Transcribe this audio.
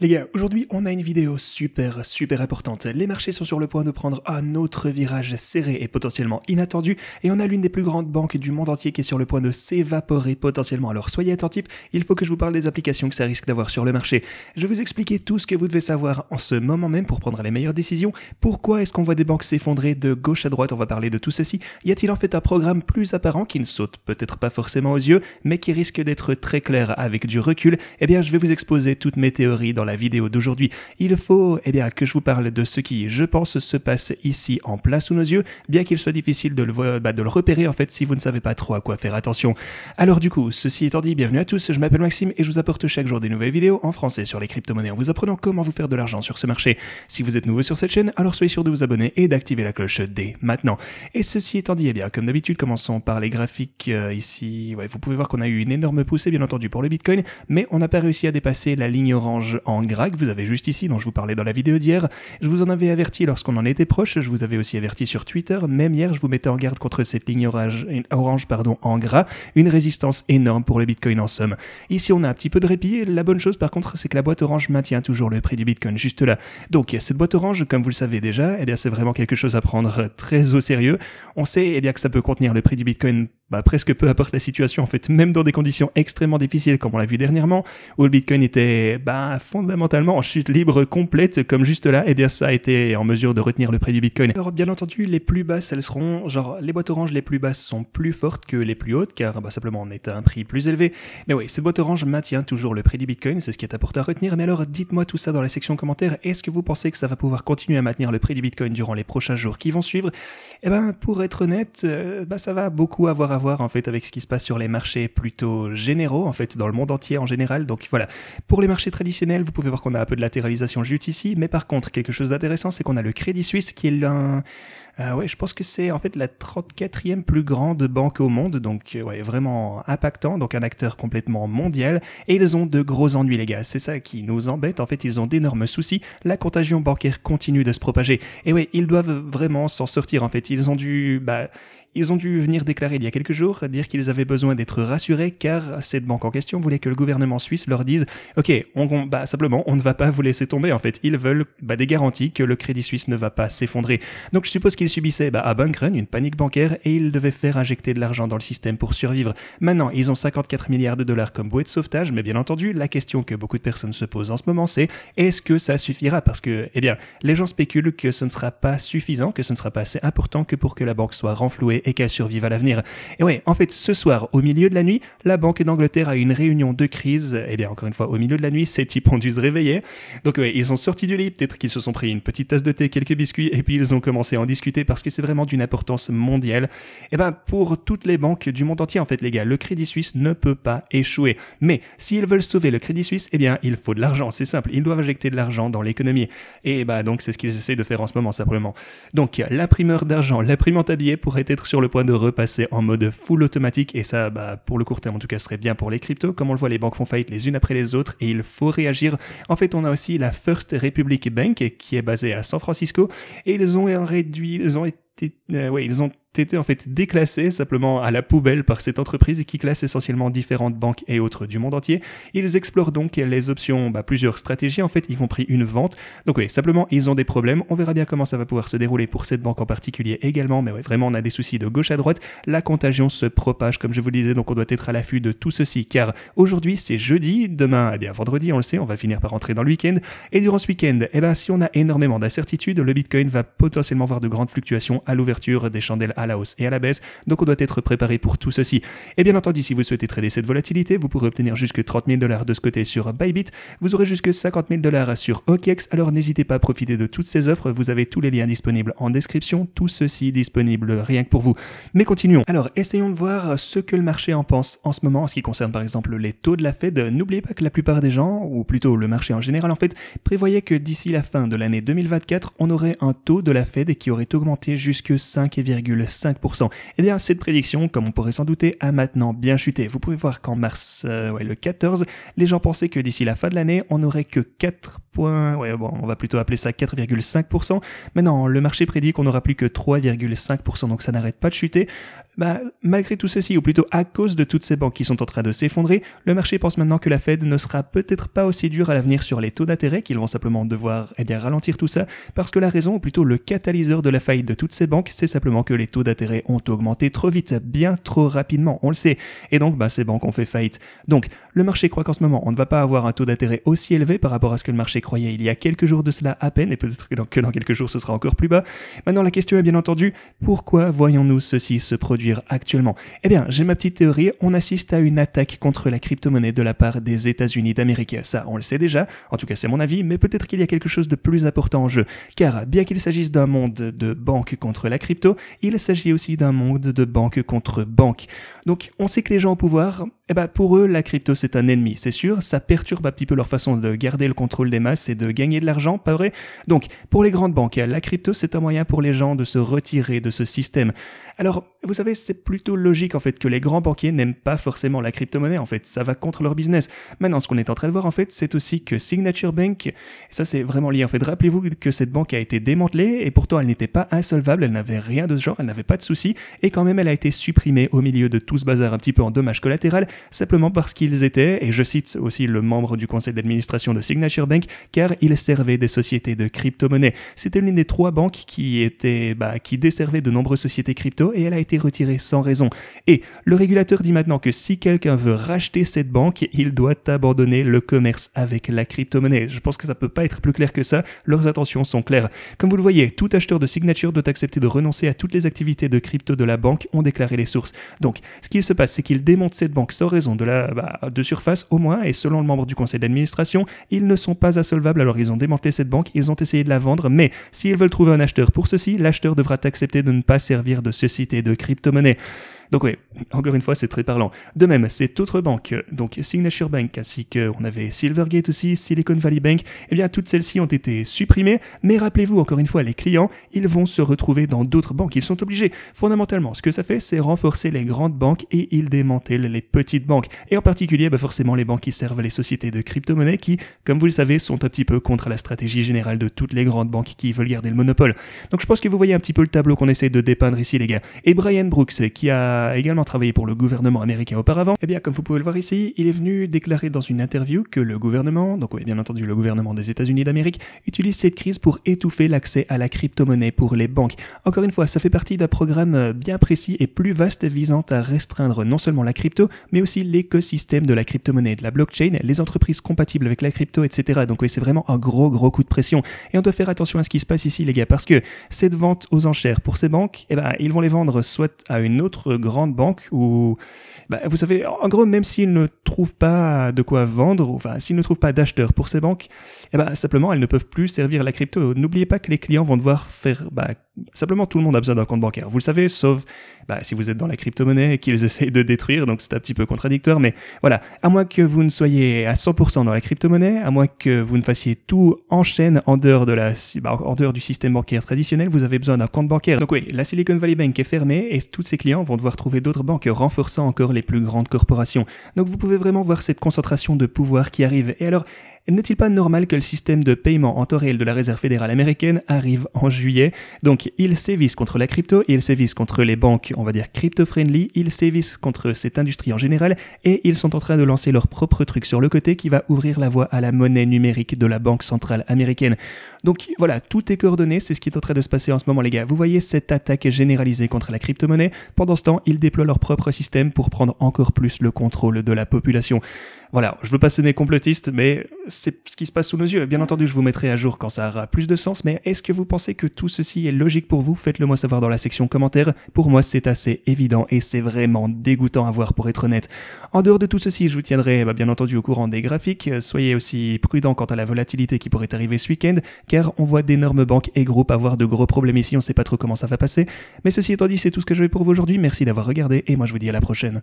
Les gars, aujourd'hui on a une vidéo super super importante. Les marchés sont sur le point de prendre un autre virage serré et potentiellement inattendu et on a l'une des plus grandes banques du monde entier qui est sur le point de s'évaporer potentiellement. Alors soyez attentifs, il faut que je vous parle des applications que ça risque d'avoir sur le marché. Je vais vous expliquer tout ce que vous devez savoir en ce moment même pour prendre les meilleures décisions. Pourquoi est-ce qu'on voit des banques s'effondrer de gauche à droite On va parler de tout ceci. Y a-t-il en fait un programme plus apparent qui ne saute peut-être pas forcément aux yeux mais qui risque d'être très clair avec du recul Eh bien je vais vous exposer toutes mes théories dans la vidéo d'aujourd'hui, il faut eh bien, que je vous parle de ce qui, je pense, se passe ici en place sous nos yeux, bien qu'il soit difficile de le, bah, de le repérer en fait si vous ne savez pas trop à quoi faire attention. Alors du coup, ceci étant dit, bienvenue à tous, je m'appelle Maxime et je vous apporte chaque jour des nouvelles vidéos en français sur les crypto-monnaies en vous apprenant comment vous faire de l'argent sur ce marché. Si vous êtes nouveau sur cette chaîne, alors soyez sûr de vous abonner et d'activer la cloche dès maintenant. Et ceci étant dit, eh bien, comme d'habitude, commençons par les graphiques euh, ici. vous pouvez voir qu'on a eu une énorme poussée, bien entendu, pour le Bitcoin, mais on n'a pas réussi à dépasser la ligne orange en en gras que vous avez juste ici, dont je vous parlais dans la vidéo d'hier. Je vous en avais averti lorsqu'on en était proche, je vous avais aussi averti sur Twitter, même hier je vous mettais en garde contre cette ligne orange, pardon, en gras, une résistance énorme pour le Bitcoin en somme. Ici on a un petit peu de répit, la bonne chose par contre c'est que la boîte orange maintient toujours le prix du Bitcoin juste là. Donc cette boîte orange, comme vous le savez déjà, eh bien c'est vraiment quelque chose à prendre très au sérieux. On sait eh bien que ça peut contenir le prix du Bitcoin bah, presque peu importe la situation, en fait, même dans des conditions extrêmement difficiles comme on l'a vu dernièrement, où le Bitcoin était bah, fondamentalement en chute libre complète, comme juste là, et eh bien ça a été en mesure de retenir le prix du Bitcoin. Alors bien entendu, les plus basses, elles seront, genre les boîtes oranges les plus basses sont plus fortes que les plus hautes, car bah, simplement on est à un prix plus élevé. Mais oui, cette boîte orange maintient toujours le prix du Bitcoin, c'est ce qui est important à retenir, mais alors dites-moi tout ça dans la section commentaires, est-ce que vous pensez que ça va pouvoir continuer à maintenir le prix du Bitcoin durant les prochains jours qui vont suivre et eh ben pour être honnête, euh, bah, ça va beaucoup avoir à voir en fait avec ce qui se passe sur les marchés plutôt généraux en fait dans le monde entier en général. Donc voilà, pour les marchés traditionnels, vous pouvez voir qu'on a un peu de latéralisation juste ici, mais par contre quelque chose d'intéressant c'est qu'on a le Crédit Suisse qui est l'un euh, ouais, je pense que c'est en fait la 34e plus grande banque au monde, donc euh, ouais, vraiment impactant, donc un acteur complètement mondial. Et ils ont de gros ennuis, les gars. C'est ça qui nous embête. En fait, ils ont d'énormes soucis. La contagion bancaire continue de se propager. Et ouais, ils doivent vraiment s'en sortir. En fait, ils ont dû, bah, ils ont dû venir déclarer il y a quelques jours, dire qu'ils avaient besoin d'être rassurés car cette banque en question voulait que le gouvernement suisse leur dise OK, on, bah, simplement, on ne va pas vous laisser tomber. En fait, ils veulent bah, des garanties que le crédit suisse ne va pas s'effondrer. Donc, je suppose qu'ils il subissait bah, À Bank une panique bancaire et ils devaient faire injecter de l'argent dans le système pour survivre. Maintenant, ils ont 54 milliards de dollars comme bouée de sauvetage, mais bien entendu, la question que beaucoup de personnes se posent en ce moment, c'est est-ce que ça suffira Parce que, eh bien, les gens spéculent que ce ne sera pas suffisant, que ce ne sera pas assez important que pour que la banque soit renflouée et qu'elle survive à l'avenir. Et ouais, en fait, ce soir, au milieu de la nuit, la Banque d'Angleterre a une réunion de crise. Et eh bien, encore une fois, au milieu de la nuit, ces types ont dû se réveiller. Donc ouais, ils sont sortis du lit, peut-être qu'ils se sont pris une petite tasse de thé, quelques biscuits, et puis ils ont commencé à en discuter parce que c'est vraiment d'une importance mondiale. Et eh ben, pour toutes les banques du monde entier, en fait, les gars, le Crédit Suisse ne peut pas échouer. Mais s'ils veulent sauver le Crédit Suisse, eh bien, il faut de l'argent. C'est simple. Ils doivent injecter de l'argent dans l'économie. Et bah, ben, donc, c'est ce qu'ils essaient de faire en ce moment, simplement. Donc, l'imprimeur d'argent, l'imprimante à billets pourrait être sur le point de repasser en mode full automatique. Et ça, bah, pour le court terme, en tout cas, serait bien pour les cryptos. Comme on le voit, les banques font faillite les unes après les autres et il faut réagir. En fait, on a aussi la First Republic Bank qui est basée à San Francisco et ils ont réduit, ils ont été, euh, ouais, ils ont été en fait déclassé simplement à la poubelle par cette entreprise qui classe essentiellement différentes banques et autres du monde entier. Ils explorent donc les options, bah, plusieurs stratégies en fait, y compris une vente. Donc oui, simplement ils ont des problèmes. On verra bien comment ça va pouvoir se dérouler pour cette banque en particulier également. Mais ouais, vraiment on a des soucis de gauche à droite. La contagion se propage comme je vous le disais, donc on doit être à l'affût de tout ceci car aujourd'hui c'est jeudi, demain, eh bien vendredi on le sait, on va finir par entrer dans le week-end. Et durant ce week-end, eh ben si on a énormément d'incertitudes, le Bitcoin va potentiellement voir de grandes fluctuations à l'ouverture des chandelles à à la hausse et à la baisse, donc on doit être préparé pour tout ceci. Et bien entendu, si vous souhaitez trader cette volatilité, vous pourrez obtenir jusque 30 000 dollars de ce côté sur Bybit, vous aurez jusque 50 000 dollars sur OKEx, alors n'hésitez pas à profiter de toutes ces offres, vous avez tous les liens disponibles en description, tout ceci disponible rien que pour vous. Mais continuons. Alors, essayons de voir ce que le marché en pense en ce moment en ce qui concerne par exemple les taux de la Fed. N'oubliez pas que la plupart des gens, ou plutôt le marché en général en fait, prévoyait que d'ici la fin de l'année 2024, on aurait un taux de la Fed qui aurait augmenté jusque 5,5 5%. Et eh bien cette prédiction, comme on pourrait s'en douter, a maintenant bien chuté. Vous pouvez voir qu'en mars, euh, ouais, le 14, les gens pensaient que d'ici la fin de l'année, on n'aurait que 4 points, ouais bon, on va plutôt appeler ça 4,5%. Maintenant, le marché prédit qu'on n'aura plus que 3,5%, donc ça n'arrête pas de chuter. Bah, malgré tout ceci, ou plutôt à cause de toutes ces banques qui sont en train de s'effondrer, le marché pense maintenant que la Fed ne sera peut-être pas aussi dure à l'avenir sur les taux d'intérêt, qu'ils vont simplement devoir eh bien, ralentir tout ça, parce que la raison, ou plutôt le catalyseur de la faillite de toutes ces banques, c'est simplement que les taux d'intérêt ont augmenté trop vite, bien trop rapidement, on le sait. Et donc, bah, ces banques ont fait faillite. Donc, le marché croit qu'en ce moment, on ne va pas avoir un taux d'intérêt aussi élevé par rapport à ce que le marché croyait il y a quelques jours de cela à peine, et peut-être que dans, quelques jours, ce sera encore plus bas. Maintenant, la question est bien entendu, pourquoi voyons-nous ceci se produire actuellement Eh bien, j'ai ma petite théorie, on assiste à une attaque contre la crypto-monnaie de la part des États-Unis d'Amérique. Ça, on le sait déjà, en tout cas c'est mon avis, mais peut-être qu'il y a quelque chose de plus important en jeu, car bien qu'il s'agisse d'un monde de banque contre la crypto, il s'agit aussi d'un monde de banque contre banque. Donc on sait que les gens au pouvoir, eh ben pour eux la crypto c'est un ennemi, c'est sûr, ça perturbe un petit peu leur façon de garder le contrôle des masses et de gagner de l'argent, pas vrai Donc pour les grandes banques, la crypto c'est un moyen pour les gens de se retirer de ce système. Alors vous savez c'est plutôt logique en fait que les grands banquiers n'aiment pas forcément la crypto-monnaie, en fait, ça va contre leur business. Maintenant, ce qu'on est en train de voir en fait, c'est aussi que Signature Bank, et ça c'est vraiment lié en fait, rappelez-vous que cette banque a été démantelée et pourtant elle n'était pas insolvable, elle n'avait rien de ce genre, elle n'avait pas de soucis et quand même elle a été supprimée au milieu de tout ce bazar un petit peu en dommages collatéral simplement parce qu'ils étaient, et je cite aussi le membre du conseil d'administration de Signature Bank, car ils servaient des sociétés de crypto-monnaie. C'était l'une des trois banques qui était, bah, qui desservait de nombreuses sociétés crypto et elle a été retirée sans raison. Et le régulateur dit maintenant que si quelqu'un veut racheter cette banque, il doit abandonner le commerce avec la crypto-monnaie. Je pense que ça peut pas être plus clair que ça. Leurs intentions sont claires. Comme vous le voyez, tout acheteur de signature doit accepter de renoncer à toutes les activités de crypto de la banque, ont déclaré les sources. Donc, ce qui se passe, c'est qu'ils démontent cette banque sans raison de la, bah, de surface au moins, et selon le membre du conseil d'administration, ils ne sont pas insolvables, alors ils ont démantelé cette banque, ils ont essayé de la vendre, mais s'ils veulent trouver un acheteur pour ceci, l'acheteur devra accepter de ne pas servir de société de crypto crypto donc oui, encore une fois, c'est très parlant. De même, cette autre banque, donc Signature Bank, ainsi qu'on avait Silvergate aussi, Silicon Valley Bank, eh bien toutes celles-ci ont été supprimées, mais rappelez-vous encore une fois, les clients, ils vont se retrouver dans d'autres banques, ils sont obligés. Fondamentalement, ce que ça fait, c'est renforcer les grandes banques et ils démantèlent les petites banques, et en particulier bah, forcément les banques qui servent les sociétés de crypto-monnaies qui, comme vous le savez, sont un petit peu contre la stratégie générale de toutes les grandes banques qui veulent garder le monopole. Donc je pense que vous voyez un petit peu le tableau qu'on essaie de dépeindre ici les gars. Et Brian Brooks, qui a également travaillé pour le gouvernement américain auparavant, et eh bien comme vous pouvez le voir ici, il est venu déclarer dans une interview que le gouvernement, donc oui, bien entendu le gouvernement des États-Unis d'Amérique, utilise cette crise pour étouffer l'accès à la crypto-monnaie pour les banques. Encore une fois, ça fait partie d'un programme bien précis et plus vaste visant à restreindre non seulement la crypto, mais aussi l'écosystème de la crypto-monnaie de la blockchain, les entreprises compatibles avec la crypto, etc. Donc oui, c'est vraiment un gros gros coup de pression. Et on doit faire attention à ce qui se passe ici, les gars, parce que cette vente aux enchères pour ces banques, eh ben, ils vont les vendre soit à une autre grandes banques où, bah, vous savez, en gros, même s'ils ne trouvent pas de quoi vendre, enfin, s'ils ne trouvent pas d'acheteurs pour ces banques, et eh bien, simplement, elles ne peuvent plus servir la crypto. N'oubliez pas que les clients vont devoir faire, bah, simplement, tout le monde a besoin d'un compte bancaire. Vous le savez, sauf bah, si vous êtes dans la crypto-monnaie, qu'ils essayent de détruire, donc c'est un petit peu contradictoire, mais voilà, à moins que vous ne soyez à 100% dans la crypto-monnaie, à moins que vous ne fassiez tout en chaîne en dehors, de la, bah, en dehors du système bancaire traditionnel, vous avez besoin d'un compte bancaire. Donc oui, la Silicon Valley Bank est fermée et tous ses clients vont devoir trouver d'autres banques renforçant encore les plus grandes corporations. Donc vous pouvez vraiment voir cette concentration de pouvoir qui arrive. Et alors, n'est-il pas normal que le système de paiement en temps réel de la Réserve fédérale américaine arrive en juillet Donc ils sévissent contre la crypto, ils sévissent contre les banques, on va dire crypto-friendly, ils sévissent contre cette industrie en général, et ils sont en train de lancer leur propre truc sur le côté qui va ouvrir la voie à la monnaie numérique de la Banque centrale américaine. Donc voilà, tout est coordonné, c'est ce qui est en train de se passer en ce moment les gars. Vous voyez cette attaque généralisée contre la crypto-monnaie, pendant ce temps ils déploient leur propre système pour prendre encore plus le contrôle de la population. Voilà, je veux pas sonner complotiste, mais c'est ce qui se passe sous nos yeux. Bien entendu, je vous mettrai à jour quand ça aura plus de sens, mais est-ce que vous pensez que tout ceci est logique pour vous Faites-le moi savoir dans la section commentaires. Pour moi, c'est assez évident et c'est vraiment dégoûtant à voir pour être honnête. En dehors de tout ceci, je vous tiendrai bah, bien entendu au courant des graphiques. Euh, soyez aussi prudents quant à la volatilité qui pourrait arriver ce week-end, car on voit d'énormes banques et groupes avoir de gros problèmes ici, on sait pas trop comment ça va passer. Mais ceci étant dit, c'est tout ce que j'avais pour vous aujourd'hui. Merci d'avoir regardé et moi je vous dis à la prochaine.